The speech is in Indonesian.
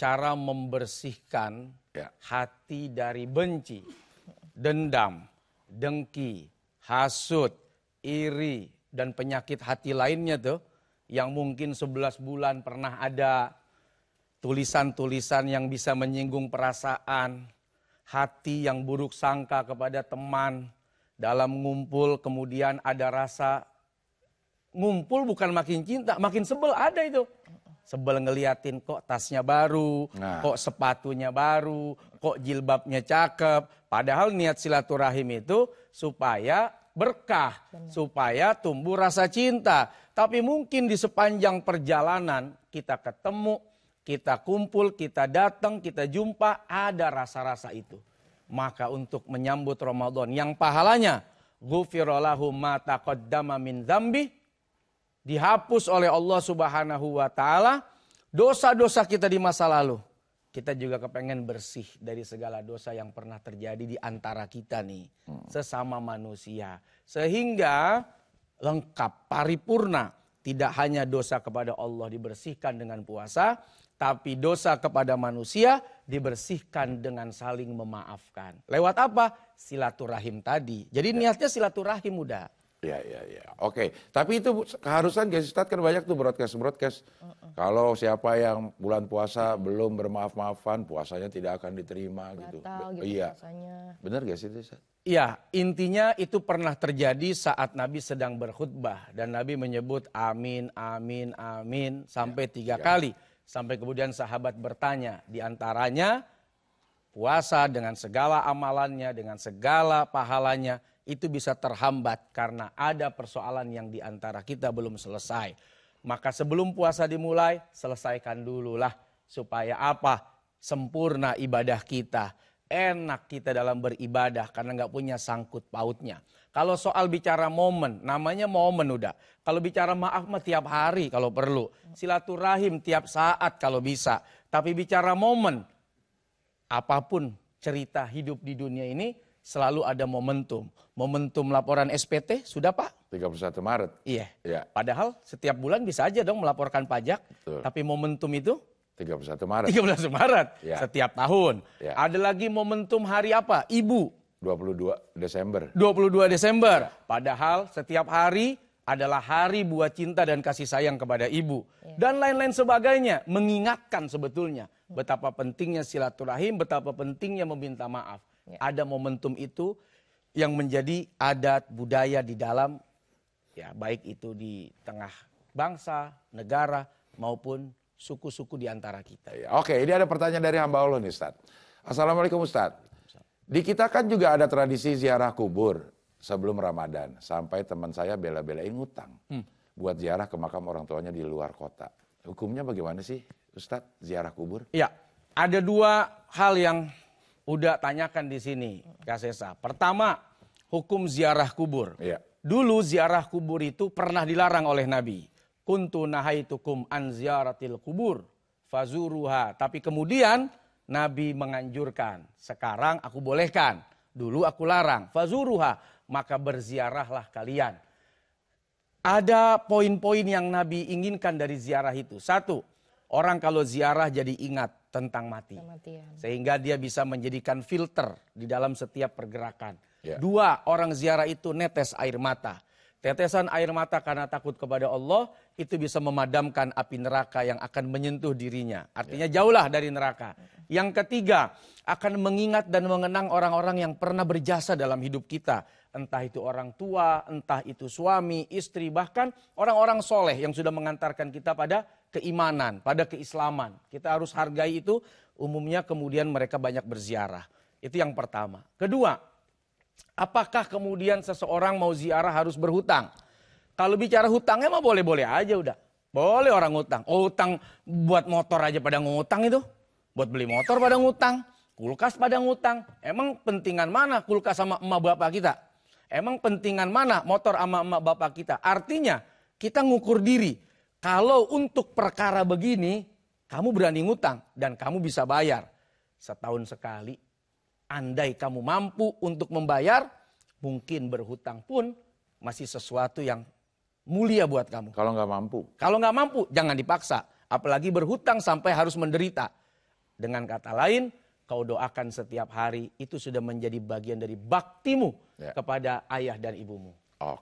cara membersihkan ya. hati dari benci, dendam, dengki, hasut, iri, dan penyakit hati lainnya tuh yang mungkin 11 bulan pernah ada tulisan-tulisan yang bisa menyinggung perasaan, hati yang buruk sangka kepada teman, dalam ngumpul kemudian ada rasa ngumpul bukan makin cinta, makin sebel ada itu sebel ngeliatin kok tasnya baru, nah. kok sepatunya baru, kok jilbabnya cakep. Padahal niat silaturahim itu supaya berkah, Benar. supaya tumbuh rasa cinta. Tapi mungkin di sepanjang perjalanan kita ketemu, kita kumpul, kita datang, kita jumpa, ada rasa-rasa itu. Maka untuk menyambut Ramadan yang pahalanya, Gufirullahumma taqaddama min zambih, dihapus oleh Allah Subhanahu wa taala dosa-dosa kita di masa lalu. Kita juga kepengen bersih dari segala dosa yang pernah terjadi di antara kita nih sesama manusia. Sehingga lengkap, paripurna, tidak hanya dosa kepada Allah dibersihkan dengan puasa, tapi dosa kepada manusia dibersihkan dengan saling memaafkan. Lewat apa? Silaturahim tadi. Jadi niatnya silaturahim udah. Ya, ya, ya. Oke, tapi itu keharusan Ustaz kan banyak tuh broadcast-broadcast. Uh -uh. Kalau siapa yang bulan puasa belum bermaaf-maafan, puasanya tidak akan diterima gitu. Batal, gitu. gitu. Iya. Puasanya. Benar gak sih itu, Iya, intinya itu pernah terjadi saat Nabi sedang berkhutbah dan Nabi menyebut amin, amin, amin sampai ya, tiga ya. kali. Sampai kemudian sahabat bertanya, di antaranya puasa dengan segala amalannya, dengan segala pahalanya, itu bisa terhambat karena ada persoalan yang diantara kita belum selesai. Maka sebelum puasa dimulai, selesaikan dulu lah supaya apa? Sempurna ibadah kita. Enak kita dalam beribadah karena nggak punya sangkut pautnya. Kalau soal bicara momen, namanya momen udah. Kalau bicara maaf mah tiap hari kalau perlu. Silaturahim tiap saat kalau bisa. Tapi bicara momen, apapun cerita hidup di dunia ini selalu ada momentum. Momentum laporan SPT sudah Pak? 31 Maret. Iya. Ya. Padahal setiap bulan bisa aja dong melaporkan pajak, Betul. tapi momentum itu 31 Maret. 31 Maret ya. setiap tahun. Ya. Ada lagi momentum hari apa? Ibu. 22 Desember. 22 Desember. Ya. Padahal setiap hari adalah hari buah cinta dan kasih sayang kepada ibu iya. dan lain-lain sebagainya mengingatkan sebetulnya betapa pentingnya silaturahim, betapa pentingnya meminta maaf ya. ada momentum itu yang menjadi adat budaya di dalam ya baik itu di tengah bangsa, negara maupun suku-suku di antara kita. Ya, Oke, ini ada pertanyaan dari hamba Allah nih Ustaz. Assalamualaikum Ustaz. Di kita kan juga ada tradisi ziarah kubur sebelum Ramadan. Sampai teman saya bela-belain ngutang. Hmm. Buat ziarah ke makam orang tuanya di luar kota. Hukumnya bagaimana sih Ustadz ziarah kubur? Ya, ada dua hal yang udah tanyakan di sini, Kak Sesa. Pertama, hukum ziarah kubur. Ya. Dulu ziarah kubur itu pernah dilarang oleh Nabi. Kuntu nahaitukum an ziaratil kubur fazuruha. Tapi kemudian Nabi menganjurkan, sekarang aku bolehkan. Dulu aku larang, fazuruha, maka berziarahlah kalian. Ada poin-poin yang Nabi inginkan dari ziarah itu. Satu, orang kalau ziarah jadi ingat tentang mati. Kematian. Ya. Sehingga dia bisa menjadikan filter di dalam setiap pergerakan. Yeah. Dua, orang ziarah itu netes air mata. Tetesan air mata karena takut kepada Allah itu bisa memadamkan api neraka yang akan menyentuh dirinya. Artinya ya. jauhlah dari neraka. Yang ketiga, akan mengingat dan mengenang orang-orang yang pernah berjasa dalam hidup kita. Entah itu orang tua, entah itu suami, istri, bahkan orang-orang soleh yang sudah mengantarkan kita pada keimanan, pada keislaman. Kita harus hargai itu, umumnya kemudian mereka banyak berziarah. Itu yang pertama. Kedua, Apakah kemudian seseorang mau ziarah harus berhutang? Kalau bicara hutangnya mah boleh-boleh aja udah. Boleh orang ngutang. Oh utang buat motor aja pada ngutang itu. Buat beli motor pada ngutang. Kulkas pada ngutang. Emang pentingan mana kulkas sama emak bapak kita? Emang pentingan mana motor sama emak bapak kita? Artinya kita ngukur diri. Kalau untuk perkara begini, kamu berani ngutang dan kamu bisa bayar. Setahun sekali, Andai kamu mampu untuk membayar, mungkin berhutang pun masih sesuatu yang mulia buat kamu. Kalau nggak mampu. Kalau nggak mampu, jangan dipaksa. Apalagi berhutang sampai harus menderita. Dengan kata lain, kau doakan setiap hari itu sudah menjadi bagian dari baktimu ya. kepada ayah dan ibumu.